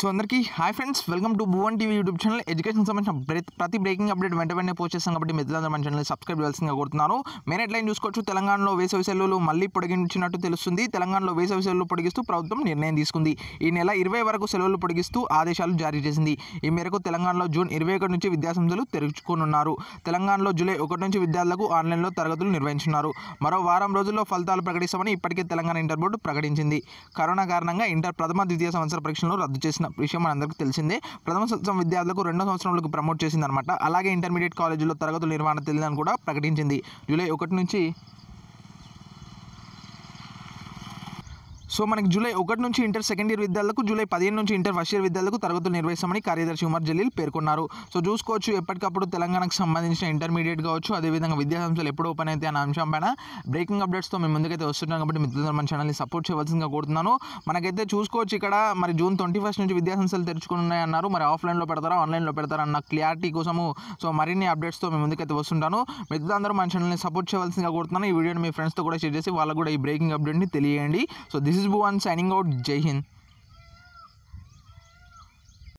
So అందరికీ hi friends welcome to Bhuvan TV YouTube channel education సంబంధించిన ప్రతి బ్రేకింగ్ అప్డేట్ వెంట వెంటనే పోస్ట్ చేస్తాం కాబట్టి మిత్రులందరూ మన ఛానల్ సబ్స్క్రైబ్ చేయాల్సిందిగా కోరుతున్నారు మెయిన్ లైన్ చూసుకోవచ్చు తెలంగాణలో వేసవి సెలవులు మళ్ళీ పొడిగించినట్టు తెలుస్తుంది తెలంగాణలో వేసవి సెలవులు పొడిగిస్తూ ప్రభుత్వం నిర్ణయం తీసుకుంది ఈ నెల ఇరవై వరకు సెలవులు పొడిగిస్తూ ఆదేశాలు జారీ చేసింది ఈ మేరకు తెలంగాణలో జూన్ ఇరవై ఒకటి నుంచి విద్యాసంస్థలు తెరుచుకోనున్నారు తెలంగాణలో జూలై ఒకటి నుంచి విద్యార్థులకు ఆన్లైన్లో తరగతులు నిర్వహించున్నారు మరో వారం రోజుల్లో ఫలితాలు ప్రకటిస్తామని ఇప్పటికే తెలంగాణ ఇంటర్ బోర్డు ప్రకటించింది కరోనా కారణంగా ఇంటర్ ప్రథమ ద్వితీయ సంవత్సర పరీక్షలను రద్దు చేసిన చేసిన విషయం మనందరికీ తెలిసిందే ప్రథమ సంవత్సరం విద్యార్థులకు రెండో సంవత్సరంలోకి ప్రమోట్ చేసిందనమాట అలాగే ఇంటర్మీడియట్ కాలేజీలో తరగతుల నిర్వహణ తేదీలను కూడా ప్రకటించింది జూలై ఒకటి నుంచి సో మనకి జూలై ఒకటి నుంచి ఇంటర్ సెకండ్ ఇయర్ విద్యార్థులకు జూలై పదిహేను నుంచి ఇంటర్ ఫస్ట్ ఇయర్ విద్యార్థులకు తరగతులు నిర్వహిస్తామని కార్యదర్శి ఉమర్ జలీల్ పేర్కొన్నారు సో చూసుకోవచ్చు ఎప్పటికప్పుడు తెలంగాణకు సంబంధించిన ఇంటర్మీడియట్ కావచ్చు అదేవిధంగా విద్యాసంస్థలు ఎప్పుడు ఓపెన్ అయితే అనే అంశం పైన బ్రేకింగ్ అప్డేట్స్తో మేము ముందుకైతే వస్తున్నాం కాబట్టి మిత్రులు మన ఛానల్ని సపోర్ట్ చేయవలసిందిగా కోరుతున్నాను మనకైతే చూసుకోవచ్చు ఇక్కడ మరి జూన్ ట్వంటీ ఫస్ట్ నుంచి విద్యాసంస్థలు తెరుచుకున్నాయి అన్నారు మరి ఆఫ్లైన్లో పెడతారా ఆన్లైన్లో పెడతారా అన్న క్లారిటీ కోసము సో మరిన్ని అప్డేట్స్తో మేము ముందుకైతే వస్తుంటాను మిత్రులందరూ మన ఛానల్ని సపోర్ట్ చేయవలసిందిగా కోరుతున్నాను ఈ వీడియోని మీ ఫ్రెండ్స్తో కూడా షేర్ చేసి వాళ్ళకు కూడా ఈ బ్రేకింగ్ అప్డేట్ని తెలియండి so this This is Bhuvan signing out. Jai Hind.